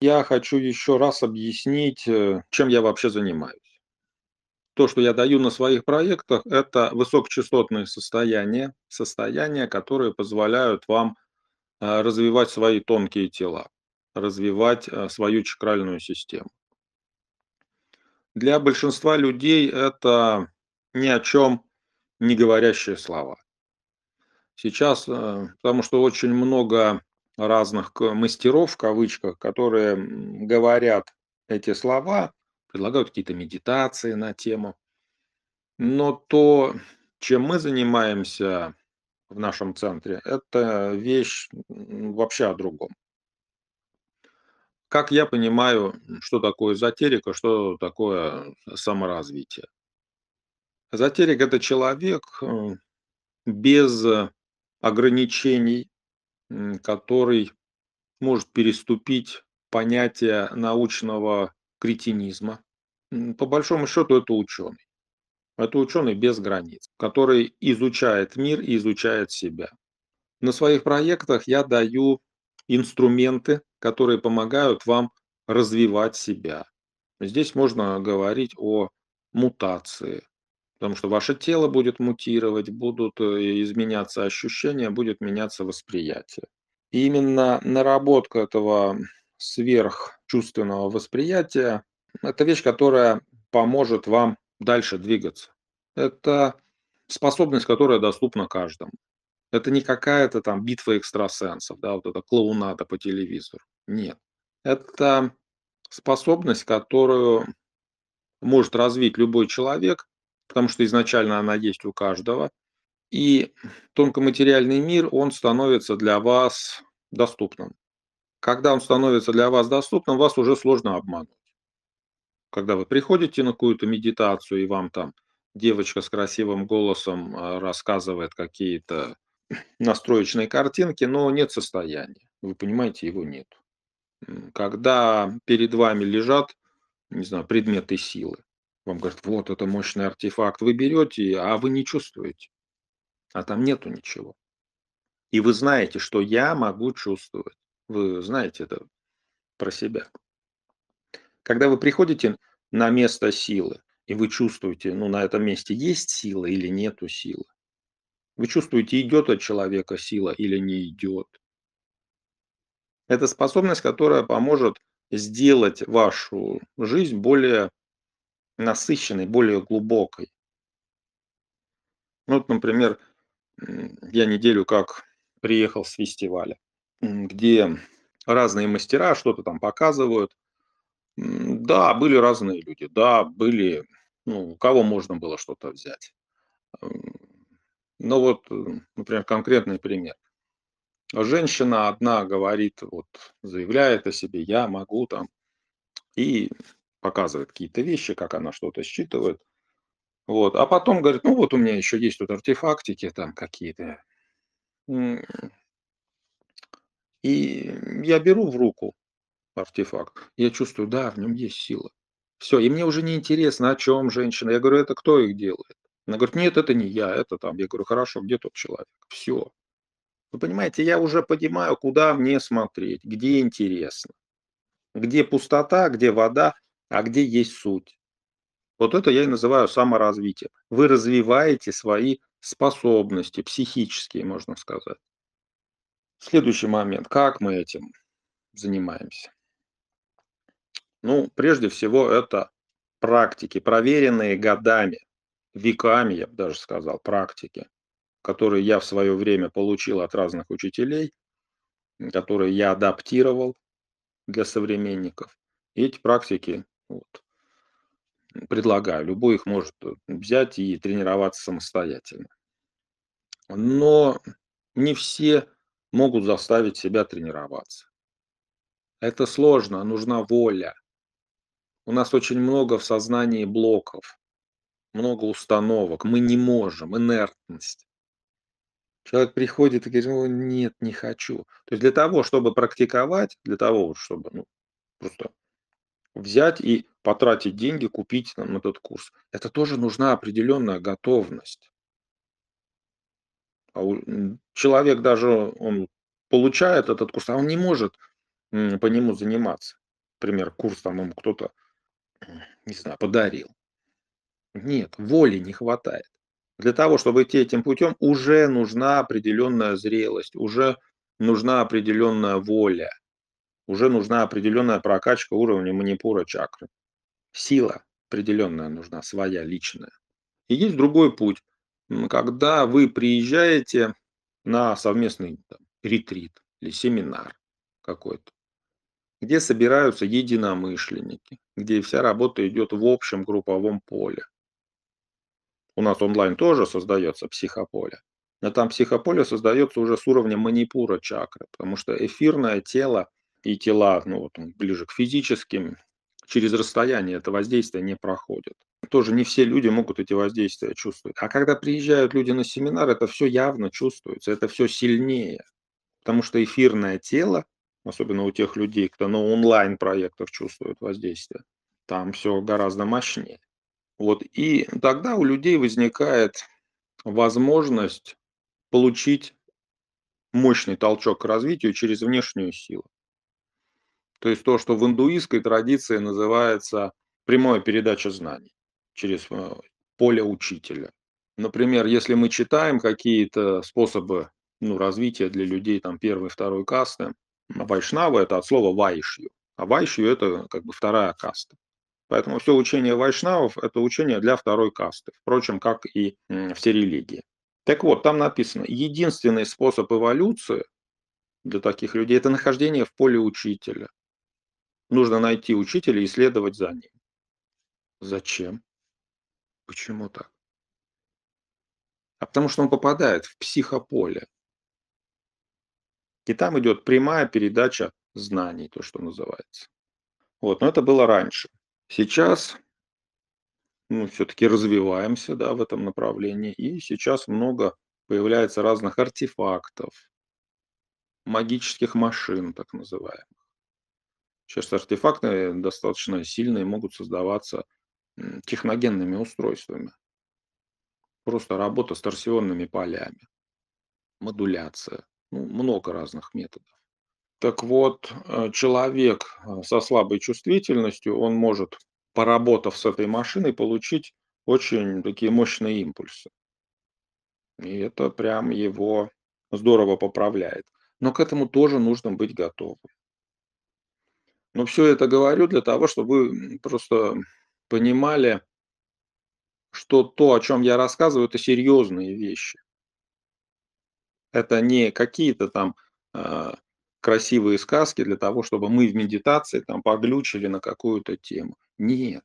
Я хочу еще раз объяснить, э, чем я вообще занимаюсь. То, что я даю на своих проектах, это высокочастотные состояния, состояния, которые позволяют вам э, развивать свои тонкие тела, развивать э, свою чакральную систему. Для большинства людей это ни о чем не говорящие слова. Сейчас, потому что очень много разных мастеров, в кавычках, которые говорят эти слова, предлагают какие-то медитации на тему. Но то, чем мы занимаемся в нашем центре, это вещь вообще о другом. Как я понимаю, что такое эзотерика, что такое саморазвитие? Эзотерик – это человек э, без ограничений, который может переступить понятие научного кретинизма. По большому счету это ученый. Это ученый без границ, который изучает мир и изучает себя. На своих проектах я даю инструменты, которые помогают вам развивать себя. Здесь можно говорить о мутации, потому что ваше тело будет мутировать, будут э, изменяться ощущения, будет меняться восприятие. И именно наработка этого сверхчувственного восприятия – это вещь, которая поможет вам дальше двигаться. Это способность, которая доступна каждому. Это не какая-то там битва экстрасенсов, да, вот это клоунада по телевизору. Нет. Это способность, которую может развить любой человек, потому что изначально она есть у каждого. И тонкоматериальный мир, он становится для вас доступным. Когда он становится для вас доступным, вас уже сложно обмануть. Когда вы приходите на какую-то медитацию, и вам там девочка с красивым голосом а, рассказывает какие-то настроечные картинки, но нет состояния. Вы понимаете, его нет. Когда перед вами лежат, не знаю, предметы силы, вам говорят, вот это мощный артефакт, вы берете, а вы не чувствуете. А там нету ничего. И вы знаете, что я могу чувствовать. Вы знаете это про себя. Когда вы приходите на место силы, и вы чувствуете, ну, на этом месте есть сила или нету силы. Вы чувствуете, идет от человека сила или не идет. Это способность, которая поможет сделать вашу жизнь более насыщенной, более глубокой. Ну, вот, например, я неделю как приехал с фестиваля, где разные мастера что-то там показывают. Да, были разные люди, да, были, ну, у кого можно было что-то взять. Ну вот, например, конкретный пример. Женщина одна говорит, вот заявляет о себе, я могу там, и показывает какие-то вещи, как она что-то считывает. Вот. А потом говорит, ну вот у меня еще есть тут артефактики там какие-то. И я беру в руку артефакт. Я чувствую, да, в нем есть сила. Все, и мне уже не интересно, о чем женщина. Я говорю, это кто их делает? Она говорит, нет, это не я, это там. Я говорю, хорошо, где тот человек? Все. Вы понимаете, я уже понимаю, куда мне смотреть, где интересно, где пустота, где вода, а где есть суть. Вот это я и называю саморазвитие. Вы развиваете свои способности, психические, можно сказать. Следующий момент. Как мы этим занимаемся? Ну, прежде всего, это практики, проверенные годами, веками, я бы даже сказал, практики, которые я в свое время получил от разных учителей, которые я адаптировал для современников. И эти практики вот. Предлагаю, любой их может э, взять и тренироваться самостоятельно. Но не все могут заставить себя тренироваться. Это сложно, нужна воля. У нас очень много в сознании блоков, много установок. Мы не можем, инертность. Человек приходит и говорит, О, нет, не хочу. То есть для того, чтобы практиковать, для того, чтобы ну, просто взять и потратить деньги, купить нам этот курс. Это тоже нужна определенная готовность. А у, человек даже он получает этот курс, а он не может по нему заниматься. Например, курс там ему кто-то, не знаю, подарил. Нет, воли не хватает. Для того, чтобы идти этим путем, уже нужна определенная зрелость, уже нужна определенная воля уже нужна определенная прокачка уровня манипура чакры. Сила определенная нужна, своя, личная. И есть другой путь, когда вы приезжаете на совместный там, ретрит или семинар какой-то, где собираются единомышленники, где вся работа идет в общем групповом поле. У нас онлайн тоже создается психополе, но там психополе создается уже с уровня манипура чакры, потому что эфирное тело и тела ну, вот, ближе к физическим, через расстояние это воздействие не проходит. Тоже не все люди могут эти воздействия чувствовать. А когда приезжают люди на семинар, это все явно чувствуется, это все сильнее. Потому что эфирное тело, особенно у тех людей, кто на онлайн-проектах чувствует воздействие, там все гораздо мощнее. Вот, и тогда у людей возникает возможность получить мощный толчок к развитию через внешнюю силу. То есть то, что в индуистской традиции называется прямая передача знаний через э, поле учителя. Например, если мы читаем какие-то способы ну, развития для людей там первой, второй касты, вайшнавы это от слова вайшью, а вайшью – это как бы вторая каста. Поэтому все учение вайшнавов – это учение для второй касты, впрочем, как и все религии. Так вот, там написано, единственный способ эволюции для таких людей – это нахождение в поле учителя. Нужно найти учителя и следовать за ним. Зачем? Почему так? А потому что он попадает в психополе. И там идет прямая передача знаний, то, что называется. Вот, но это было раньше. Сейчас ну, все-таки развиваемся да, в этом направлении, и сейчас много появляется разных артефактов, магических машин, так называемых. Сейчас артефакты достаточно сильные могут создаваться техногенными устройствами. Просто работа с торсионными полями, модуляция, ну, много разных методов. Так вот, э, человек э, со слабой чувствительностью, он может, поработав с этой машиной, получить очень такие мощные импульсы. И это прям его здорово поправляет. Но к этому тоже нужно быть готовым. Но все это говорю для того, чтобы вы просто понимали, что то, о чем я рассказываю, это серьезные вещи. Это не какие-то там э, красивые сказки для того, чтобы мы в медитации там поглючили на какую-то тему. Нет.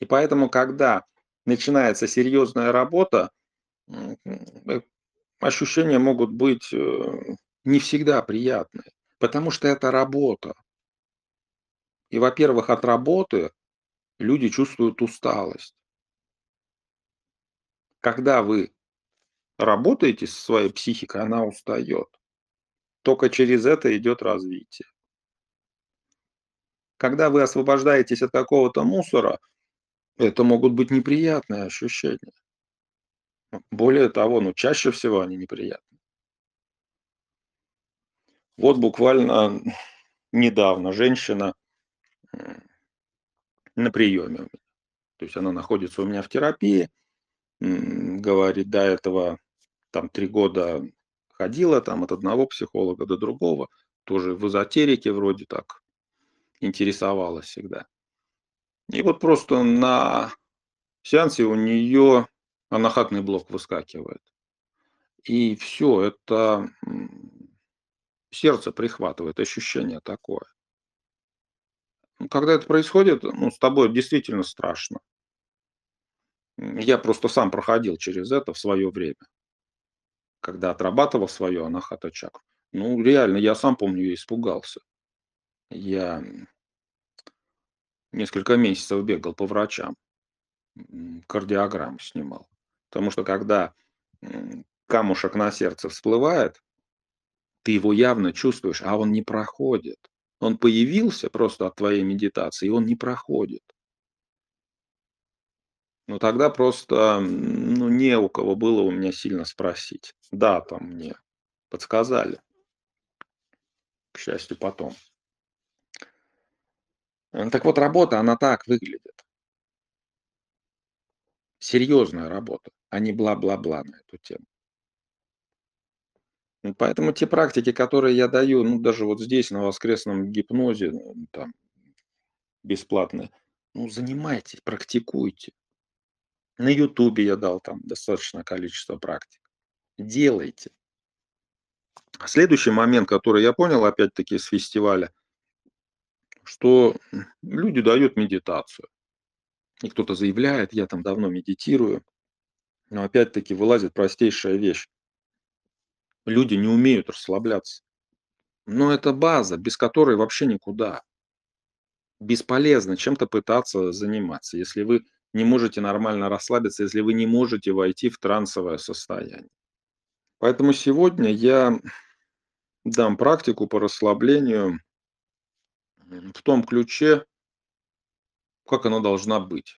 И поэтому, когда начинается серьезная работа, э, ощущения могут быть э, не всегда приятные. Потому что это работа. И, во-первых, от работы люди чувствуют усталость. Когда вы работаете со своей психикой, она устает. Только через это идет развитие. Когда вы освобождаетесь от какого-то мусора, это могут быть неприятные ощущения. Более того, ну, чаще всего они неприятны. Вот буквально недавно женщина на приеме То есть она находится у меня в терапии, говорит, до этого там три года ходила там от одного психолога до другого, тоже в эзотерике вроде так интересовалась всегда. И вот просто на сеансе у нее анахатный блок выскакивает. И все, это сердце прихватывает, ощущение такое. Ну, когда это происходит, ну, с тобой действительно страшно. Я просто сам проходил через это в свое время, когда отрабатывал свое анахата чакру. Ну, реально, я сам помню, я испугался. Я несколько месяцев бегал по врачам, кардиограмму снимал. Потому что когда камушек на сердце всплывает, ты его явно чувствуешь, а он не проходит. Он появился просто от твоей медитации, и он не проходит. Ну тогда просто ну, не у кого было у меня сильно спросить. Да, там мне подсказали. К счастью, потом. Э, так вот, работа, она так выглядит. Серьезная работа, а не бла-бла-бла на эту тему. Поэтому те практики, которые я даю, ну, даже вот здесь, на воскресном гипнозе, там, бесплатно, ну, занимайтесь, практикуйте. На Ютубе я дал там достаточное количество практик. Делайте. Следующий момент, который я понял, опять-таки, с фестиваля, что люди дают медитацию. И кто-то заявляет, я там давно медитирую. Но опять-таки вылазит простейшая вещь люди не умеют расслабляться. Но это база, без которой вообще никуда. Бесполезно чем-то пытаться заниматься, если вы не можете нормально расслабиться, если вы не можете войти в трансовое состояние. Поэтому сегодня я дам практику по расслаблению в том ключе, как она должна быть.